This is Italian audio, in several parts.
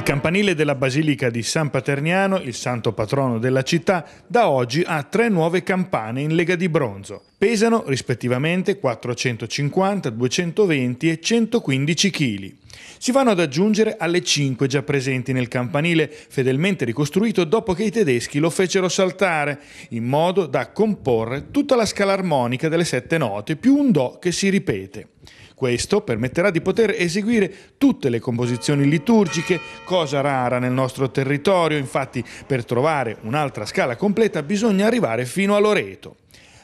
Il campanile della Basilica di San Paterniano, il santo patrono della città, da oggi ha tre nuove campane in lega di bronzo. Pesano rispettivamente 450, 220 e 115 kg. Si vanno ad aggiungere alle 5 già presenti nel campanile, fedelmente ricostruito dopo che i tedeschi lo fecero saltare, in modo da comporre tutta la scala armonica delle sette note più un Do che si ripete. Questo permetterà di poter eseguire tutte le composizioni liturgiche, cosa rara nel nostro territorio, infatti per trovare un'altra scala completa bisogna arrivare fino a Loreto.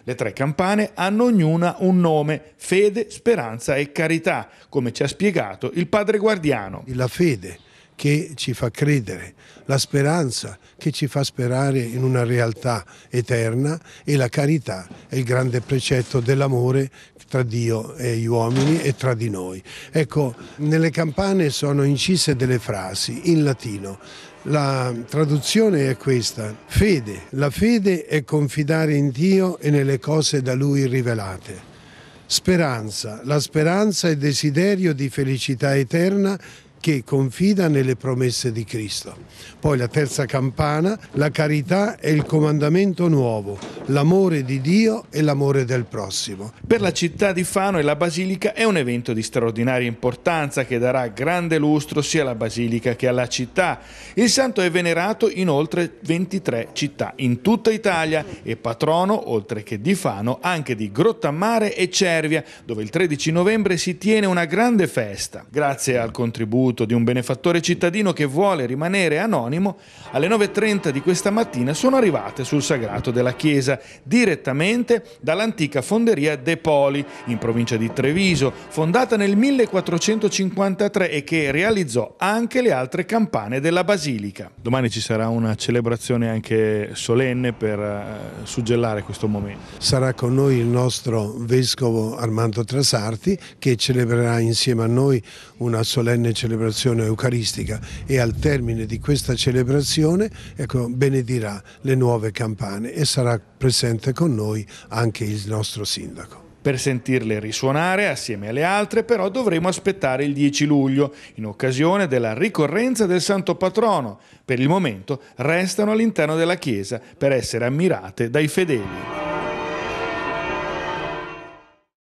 Le tre campane hanno ognuna un nome, fede, speranza e carità, come ci ha spiegato il padre guardiano. La fede che ci fa credere, la speranza che ci fa sperare in una realtà eterna e la carità è il grande precetto dell'amore tra Dio e gli uomini e tra di noi. Ecco, nelle campane sono incise delle frasi in latino. La traduzione è questa, fede. La fede è confidare in Dio e nelle cose da Lui rivelate. Speranza. La speranza è desiderio di felicità eterna che confida nelle promesse di Cristo. Poi la terza campana, la carità è il comandamento nuovo l'amore di Dio e l'amore del prossimo. Per la città di Fano e la Basilica è un evento di straordinaria importanza che darà grande lustro sia alla Basilica che alla città. Il santo è venerato in oltre 23 città in tutta Italia e patrono, oltre che di Fano, anche di Grottamare e Cervia, dove il 13 novembre si tiene una grande festa. Grazie al contributo di un benefattore cittadino che vuole rimanere anonimo, alle 9.30 di questa mattina sono arrivate sul sagrato della chiesa direttamente dall'antica fonderia De Poli, in provincia di Treviso, fondata nel 1453 e che realizzò anche le altre campane della basilica. Domani ci sarà una celebrazione anche solenne per eh, suggellare questo momento. Sarà con noi il nostro vescovo Armando Trasarti che celebrerà insieme a noi una solenne celebrazione eucaristica e al termine di questa celebrazione ecco, benedirà le nuove campane e sarà presente presente con noi anche il nostro sindaco per sentirle risuonare assieme alle altre, però dovremo aspettare il 10 luglio, in occasione della ricorrenza del Santo Patrono. Per il momento restano all'interno della chiesa per essere ammirate dai fedeli.